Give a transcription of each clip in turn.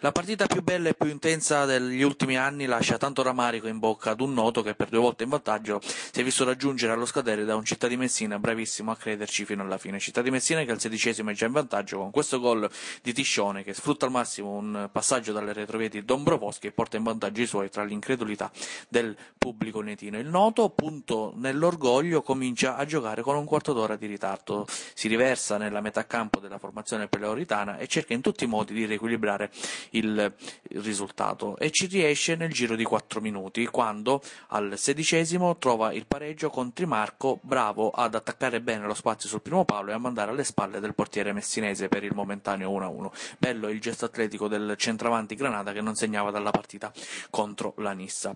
La partita più bella e più intensa degli ultimi anni lascia tanto ramarico in bocca ad un noto che per due volte in vantaggio si è visto raggiungere allo scadere da un Città di Messina bravissimo a crederci fino alla fine. Città di Messina che al sedicesimo è già in vantaggio con questo gol di Tiscione che sfrutta al massimo un passaggio dalle retrovie di Dombrovoschi e porta in vantaggio i suoi tra l'incredulità del pubblico netino. Il noto, appunto, nell'orgoglio comincia a giocare con un quarto d'ora di ritardo. Si riversa nella metà campo della formazione pelauritana e cerca in tutti i modi di riequilibrare il, risultato e ci riesce nel giro di 4 minuti quando al sedicesimo trova il pareggio con Trimarco bravo ad attaccare bene lo spazio sul primo palo e a mandare alle spalle del portiere messinese per il momentaneo 1-1. Bello il gesto atletico del centravanti Granada che non segnava dalla partita contro la Nissa.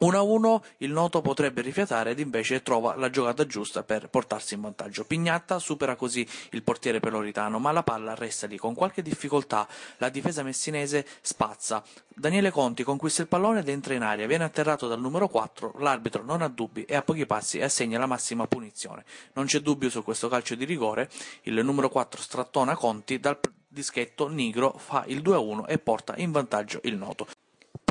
1-1 a il Noto potrebbe rifiatare ed invece trova la giocata giusta per portarsi in vantaggio. Pignatta supera così il portiere peloritano, ma la palla resta lì con qualche difficoltà. La difesa messinese spazza. Daniele Conti conquista il pallone ed entra in aria, viene atterrato dal numero 4, l'arbitro non ha dubbi e a pochi passi assegna la massima punizione. Non c'è dubbio su questo calcio di rigore, il numero 4 strattona Conti dal dischetto Nigro fa il 2-1 a e porta in vantaggio il Noto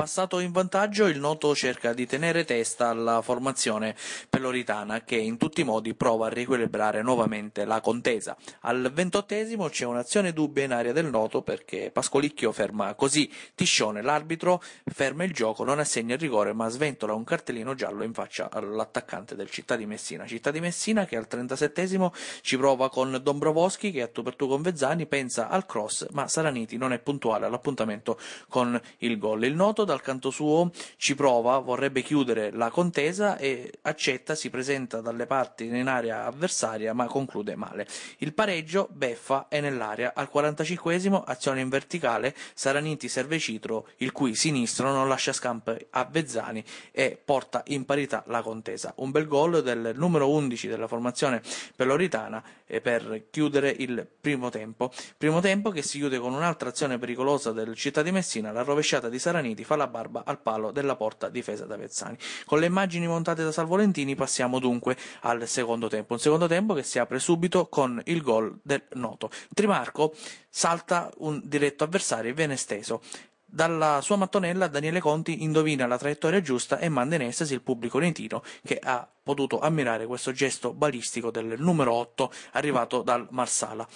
passato in vantaggio, il Noto cerca di tenere testa alla formazione peloritana che in tutti i modi prova a riequilibrare nuovamente la contesa. Al ventottesimo c'è un'azione dubbia in area del Noto perché Pascolicchio ferma così Tiscione, l'arbitro ferma il gioco, non assegna il rigore ma sventola un cartellino giallo in faccia all'attaccante del Città di Messina. Città di Messina che al trentasettesimo ci prova con Dombrovoschi che a tu per tu con Vezzani pensa al cross ma Saraniti non è puntuale all'appuntamento con il gol. Il Noto dal canto suo ci prova, vorrebbe chiudere la contesa e accetta, si presenta dalle parti in area avversaria ma conclude male. Il pareggio, Beffa, è nell'area. Al 45 azione in verticale, Saraniti serve Citro, il cui sinistro non lascia scampe a Vezzani e porta in parità la contesa. Un bel gol del numero 11 della formazione peloritana per chiudere il primo tempo. Primo tempo che si chiude con un'altra azione pericolosa del città di Messina, la rovesciata di Saraniti fa la la barba al palo della porta difesa da Vezzani. Con le immagini montate da Salvolentini passiamo dunque al secondo tempo, un secondo tempo che si apre subito con il gol del noto. Trimarco salta un diretto avversario e viene steso dalla sua mattonella Daniele Conti indovina la traiettoria giusta e manda in estasi il pubblico nentino che ha potuto ammirare questo gesto balistico del numero 8 arrivato dal Marsala.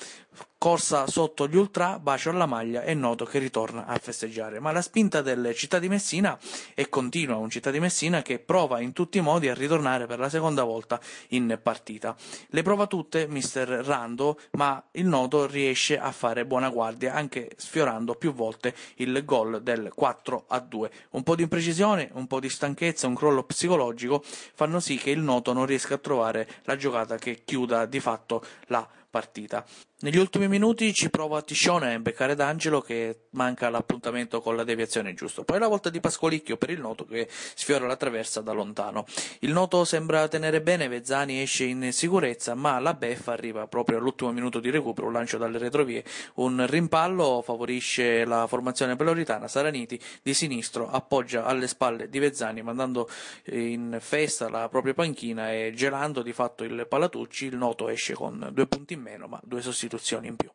Corsa sotto gli ultra, bacio alla maglia e noto che ritorna a festeggiare. Ma la spinta del Città di Messina è continua, un Città di Messina che prova in tutti i modi a ritornare per la seconda volta in partita. Le prova tutte mister Rando, ma il noto riesce a fare buona guardia anche sfiorando più volte il gol gol del 4 a 2. Un po' di imprecisione, un po' di stanchezza, un crollo psicologico fanno sì che il Noto non riesca a trovare la giocata che chiuda di fatto la partita. Negli ultimi minuti ci prova Tiscione a imbeccare D'Angelo che manca l'appuntamento con la deviazione giusto. Poi la volta di Pascolicchio per il noto che sfiora la traversa da lontano. Il noto sembra tenere bene, Vezzani esce in sicurezza, ma la beffa arriva proprio all'ultimo minuto di recupero, un lancio dalle retrovie, un rimpallo favorisce la formazione peloritana, Saraniti di sinistro appoggia alle spalle di Vezzani mandando in festa la propria panchina e gelando di fatto il Palatucci, il noto esce con due punti in meno ma due sostituti istituzioni in più.